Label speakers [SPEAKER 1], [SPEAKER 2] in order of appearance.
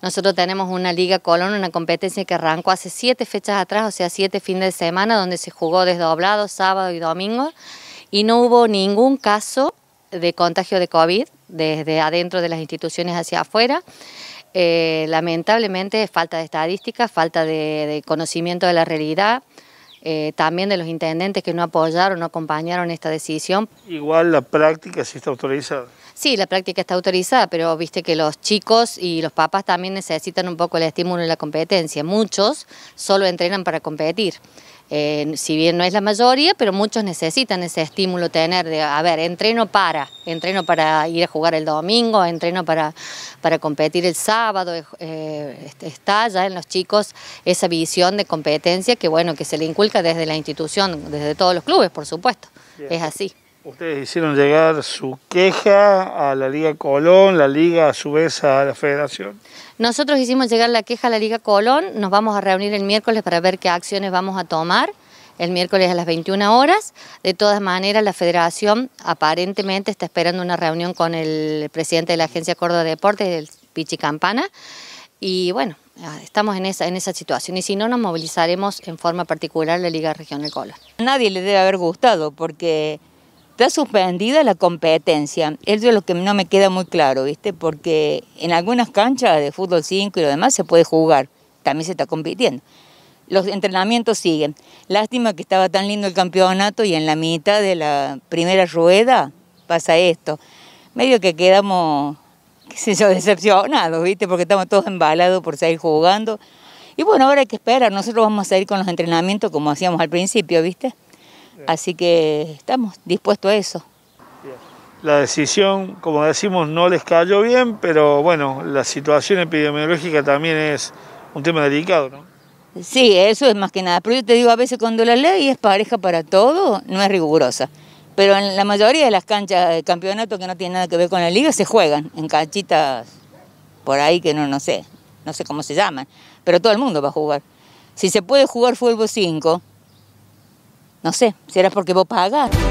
[SPEAKER 1] Nosotros tenemos una Liga Colón, una competencia que arrancó hace siete fechas atrás, o sea, siete fines de semana, donde se jugó desdoblado sábado y domingo, y no hubo ningún caso de contagio de COVID desde adentro de las instituciones hacia afuera. Eh, lamentablemente, falta de estadísticas, falta de conocimiento de la realidad. Eh, también de los intendentes que no apoyaron, no acompañaron esta decisión.
[SPEAKER 2] Igual la práctica sí está autorizada.
[SPEAKER 1] Sí, la práctica está autorizada, pero viste que los chicos y los papás también necesitan un poco el estímulo y la competencia. Muchos solo entrenan para competir si bien no es la mayoría, pero muchos necesitan ese estímulo tener de, a ver, entreno para, entreno para ir a jugar el domingo, entreno para, para competir el sábado, eh, está ya en los chicos esa visión de competencia que bueno, que se le inculca desde la institución, desde todos los clubes, por supuesto, es así.
[SPEAKER 2] Ustedes hicieron llegar su queja a la Liga Colón, la Liga a su vez a la Federación.
[SPEAKER 1] Nosotros hicimos llegar la queja a la Liga Colón, nos vamos a reunir el miércoles para ver qué acciones vamos a tomar el miércoles a las 21 horas. De todas maneras, la federación aparentemente está esperando una reunión con el presidente de la Agencia Córdoba de Deportes, el Pichi Campana, y bueno, ah, estamos en esa, en esa situación. Y si no, nos movilizaremos en forma particular la Liga Regional Colón.
[SPEAKER 3] A nadie le debe haber gustado porque está suspendida la competencia. Eso es lo que no me queda muy claro, ¿viste? Porque en algunas canchas de fútbol 5 y lo demás se puede jugar, también se está compitiendo. Los entrenamientos siguen. Lástima que estaba tan lindo el campeonato y en la mitad de la primera rueda pasa esto. Medio que quedamos, qué sé yo, decepcionados, ¿viste? Porque estamos todos embalados por seguir jugando. Y bueno, ahora hay que esperar. Nosotros vamos a seguir con los entrenamientos como hacíamos al principio, ¿viste? Así que estamos dispuestos a eso.
[SPEAKER 2] La decisión, como decimos, no les cayó bien, pero bueno, la situación epidemiológica también es un tema delicado, ¿no?
[SPEAKER 3] Sí, eso es más que nada. Pero yo te digo, a veces cuando la ley es pareja para todo, no es rigurosa. Pero en la mayoría de las canchas de campeonato que no tienen nada que ver con la liga, se juegan en canchitas por ahí que no, no sé, no sé cómo se llaman. Pero todo el mundo va a jugar. Si se puede jugar fútbol 5, no sé, si era porque vos pagas.